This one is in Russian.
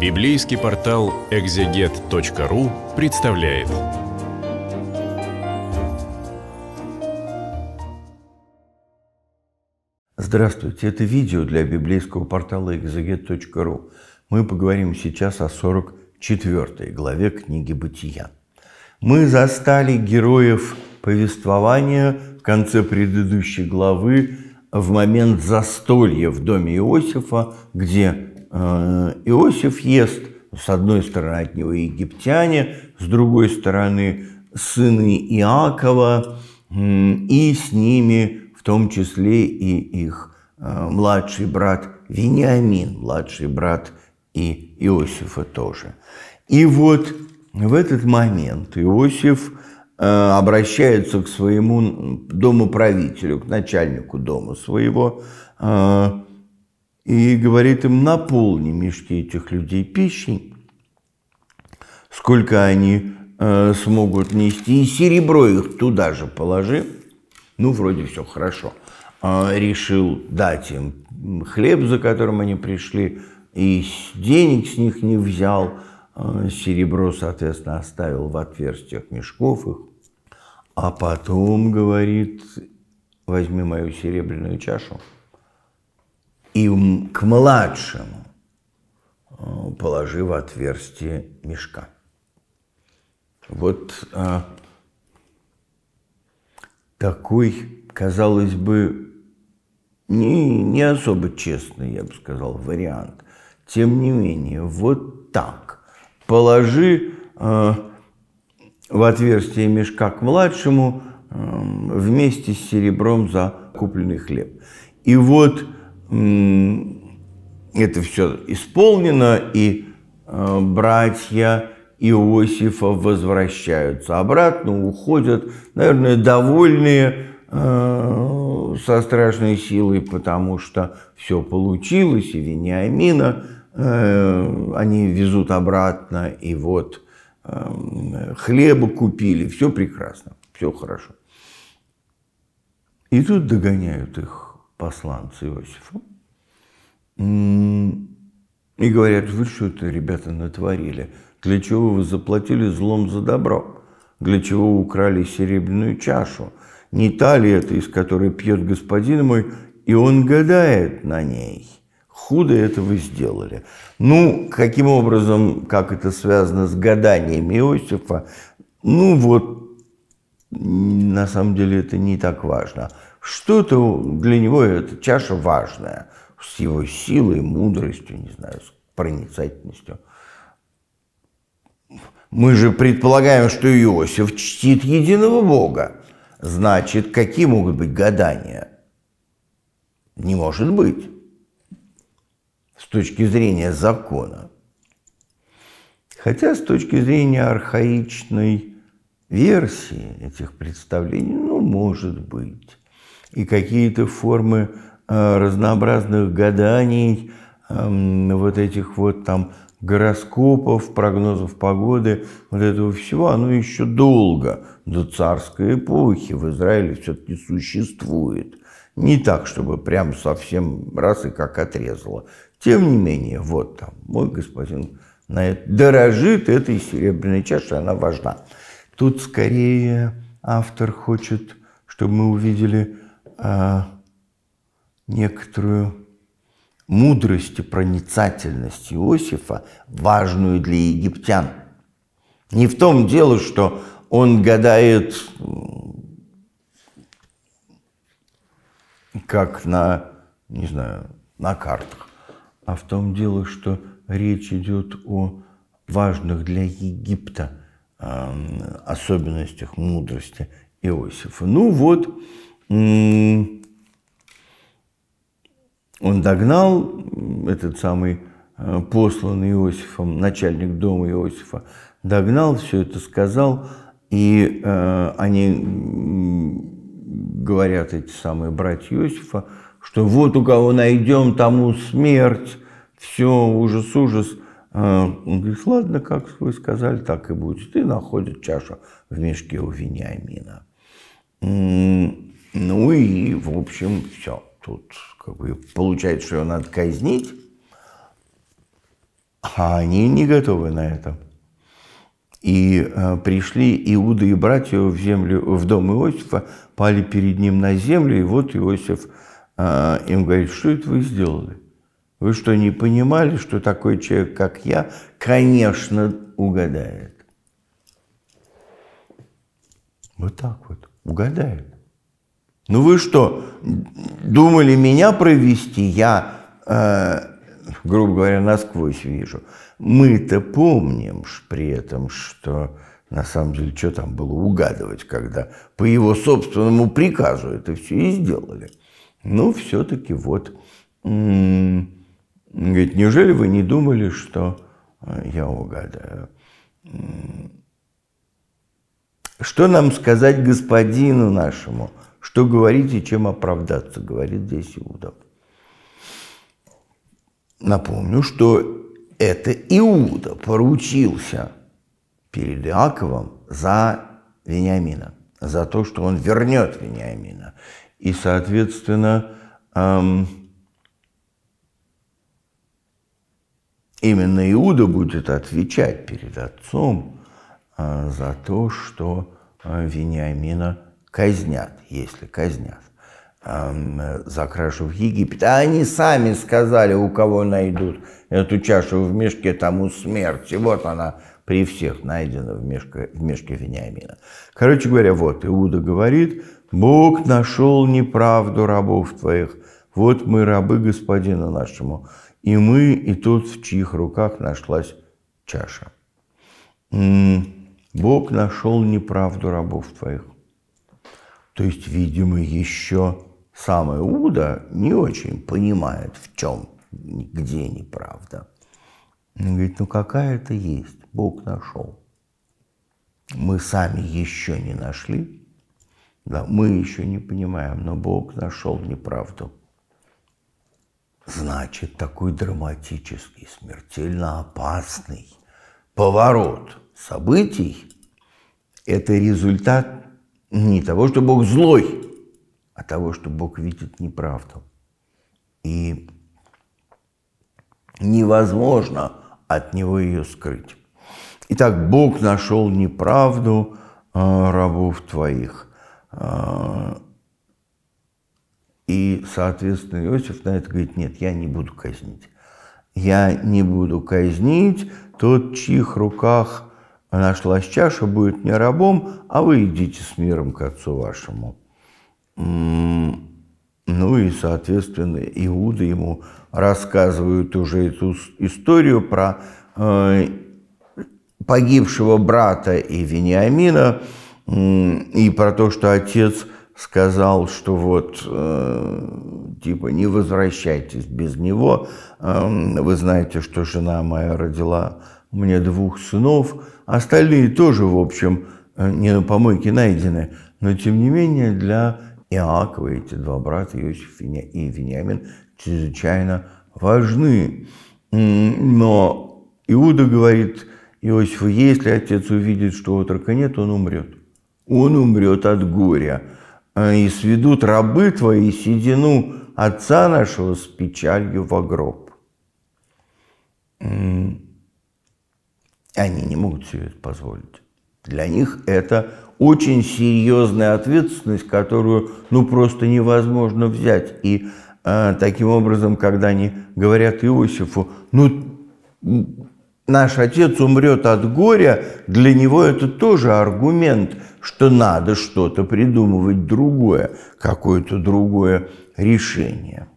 Библейский портал экзегет.ру представляет. Здравствуйте, это видео для библейского портала экзегет.ру. Мы поговорим сейчас о 44 главе книги «Бытия». Мы застали героев повествования в конце предыдущей главы в момент застолья в доме Иосифа, где Э, Иосиф ест, с одной стороны от него египтяне, с другой стороны сыны Иакова, и с ними в том числе и их э, младший брат Вениамин, младший брат и Иосифа тоже. И вот в этот момент Иосиф э, обращается к своему домоправителю, к начальнику дома своего, и говорит им, наполни мешки этих людей пищей, сколько они э, смогут нести, и серебро их туда же положи. Ну, вроде все хорошо. Э, решил дать им хлеб, за которым они пришли, и денег с них не взял, э, серебро, соответственно, оставил в отверстиях мешков их. А потом говорит, возьми мою серебряную чашу – и к младшему, э, положи в отверстие мешка. Вот а, такой, казалось бы, не, не особо честный, я бы сказал, вариант. Тем не менее, вот так. Положи э, в отверстие мешка к младшему э, вместе с серебром за купленный хлеб. И вот это все исполнено, и э, братья Иосифа возвращаются обратно, уходят, наверное, довольные э, со страшной силой, потому что все получилось, и Вениамина э, они везут обратно, и вот хлеба купили, все прекрасно, все хорошо. И тут догоняют их посланцы Иосифа и говорят, вы что это, ребята, натворили? Для чего вы заплатили злом за добро? Для чего украли серебряную чашу? Не та ли это, из которой пьет господин мой, и он гадает на ней? Худо это вы сделали. Ну, каким образом, как это связано с гаданием Иосифа, ну вот, на самом деле это не так важно что это для него эта чаша важная с его силой, мудростью, не знаю, с проницательностью. Мы же предполагаем, что Иосиф чтит единого Бога. Значит, какие могут быть гадания? Не может быть с точки зрения закона. Хотя с точки зрения архаичной версии этих представлений, ну, может быть и какие-то формы э, разнообразных гаданий, эм, вот этих вот там гороскопов, прогнозов погоды, вот этого всего, оно еще долго, до царской эпохи в Израиле все-таки существует. Не так, чтобы прям совсем раз и как отрезало. Тем не менее, вот там, мой господин на это, дорожит этой серебряной чашей, она важна. Тут скорее автор хочет, чтобы мы увидели а, некоторую мудрость и проницательность Иосифа, важную для египтян. Не в том дело, что он гадает как на, не знаю, на картах, а в том дело, что речь идет о важных для Египта э, особенностях мудрости Иосифа. Ну вот, он догнал этот самый э, посланный Иосифом, начальник дома Иосифа, догнал все это, сказал, и э, они говорят, эти самые братья Иосифа, что вот у кого найдем, тому смерть, все, ужас, ужас. Э, он говорит, ладно, как вы сказали, так и будет. И находит чашу в мешке у Вениамина. Ну и, в общем, все. Тут как бы получается, что его надо казнить, а они не готовы на это. И э, пришли Иуда и братья в, землю, в дом Иосифа, пали перед ним на землю, и вот Иосиф э, им говорит, что это вы сделали? Вы что, не понимали, что такой человек, как я, конечно, угадает? Вот так вот, угадает. Ну вы что, думали меня провести? Я, э, грубо говоря, насквозь вижу. Мы-то помним при этом, что на самом деле что там было угадывать, когда по его собственному приказу это все и сделали. Ну все-таки вот, говорит, неужели вы не думали, что э, я угадаю? Что нам сказать господину нашему – что говорить и чем оправдаться, говорит здесь Иуда. Напомню, что это Иуда поручился перед Иаковом за Вениамина, за то, что он вернет Вениамина. И, соответственно, эм, именно Иуда будет отвечать перед отцом э, за то, что э, Вениамина казнят, если казнят за крышу в Египет. А они сами сказали, у кого найдут эту чашу в мешке, тому смерть. И вот она при всех найдена в мешке, в мешке Вениамина. Короче говоря, вот Иуда говорит, Бог нашел неправду рабов твоих. Вот мы рабы господина нашему. И мы, и тот, в чьих руках нашлась чаша. Бог нашел неправду рабов твоих. То есть, видимо, еще самая Уда не очень понимает, в чем, где неправда. Он говорит, ну какая-то есть, Бог нашел. Мы сами еще не нашли, да, мы еще не понимаем, но Бог нашел неправду. Значит, такой драматический, смертельно опасный поворот событий – это результат не того, что Бог злой, а того, что Бог видит неправду. И невозможно от него ее скрыть. Итак, Бог нашел неправду э, рабов твоих. Э, и, соответственно, Иосиф на это говорит, нет, я не буду казнить. Я не буду казнить тот, в чьих руках она чаша будет не рабом, а вы идите с миром к отцу вашему». М-м-м. Ну и, соответственно, Иуда ему рассказывают уже эту историю про э, погибшего брата и Вениамина, и про то, что отец сказал, что вот, э, типа, не возвращайтесь без него, эм, вы знаете, что жена моя родила мне двух сынов. Остальные тоже, в общем, э, не на помойке найдены. Но, тем не менее, для Иакова эти два брата, Иосиф и Вениамин, чрезвычайно важны. Но Иуда говорит Иосифу, если отец увидит, что отрока нет, он умрет. Он умрет от горя. Э, и сведут рабы твои седину отца нашего с печалью в гроб они не могут себе это позволить. Для них это очень серьезная ответственность, которую ну просто невозможно взять. И э, таким образом, когда они говорят Иосифу, ну наш отец умрет от горя, для него это тоже аргумент, что надо что-то придумывать другое, какое-то другое решение.